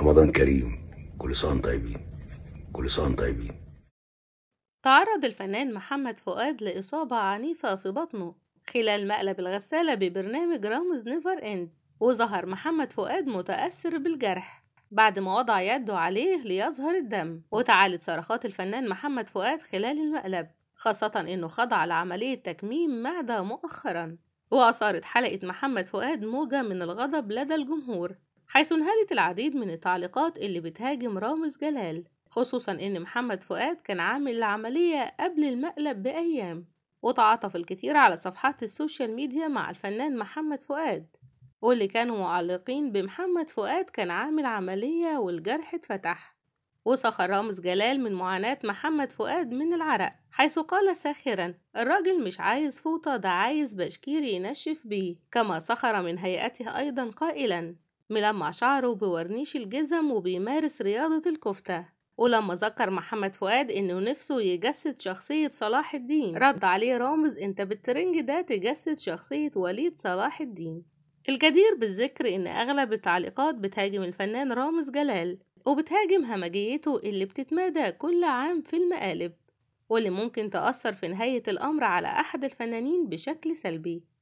رمضان كريم كل سنة وانتم طيبين كل سنة وانتم طيبين تعرض الفنان محمد فؤاد لإصابة عنيفة في بطنه خلال مقلب الغسالة ببرنامج رامز نيفر إند وظهر محمد فؤاد متأثر بالجرح بعد ما وضع يده عليه ليظهر الدم وتعالت صرخات الفنان محمد فؤاد خلال المقلب خاصة إنه خضع لعملية تكميم معدة مؤخرا وأثارت حلقة محمد فؤاد موجة من الغضب لدى الجمهور حيث انهالت العديد من التعليقات اللي بتهاجم رامز جلال خصوصا ان محمد فؤاد كان عامل العملية قبل المقلب بأيام وتعاطف الكثير على صفحات السوشيال ميديا مع الفنان محمد فؤاد واللي كانوا معلقين بمحمد فؤاد كان عامل عملية والجرح اتفتح وسخر رامز جلال من معاناة محمد فؤاد من العرق حيث قال ساخرا الراجل مش عايز فوطة ده عايز بشكير ينشف بيه كما سخر من هيئته أيضا قائلا ملمع شعره بورنيش الجزم وبيمارس رياضة الكفتة ولما ذكر محمد فؤاد انه نفسه يجسد شخصية صلاح الدين رد عليه رامز انت بالترنج ده تجسد شخصية وليد صلاح الدين الجدير بالذكر ان اغلب التعليقات بتهاجم الفنان رامز جلال وبتهاجم همجيته اللي بتتمادى كل عام في المقالب واللي ممكن تأثر في نهاية الأمر على أحد الفنانين بشكل سلبي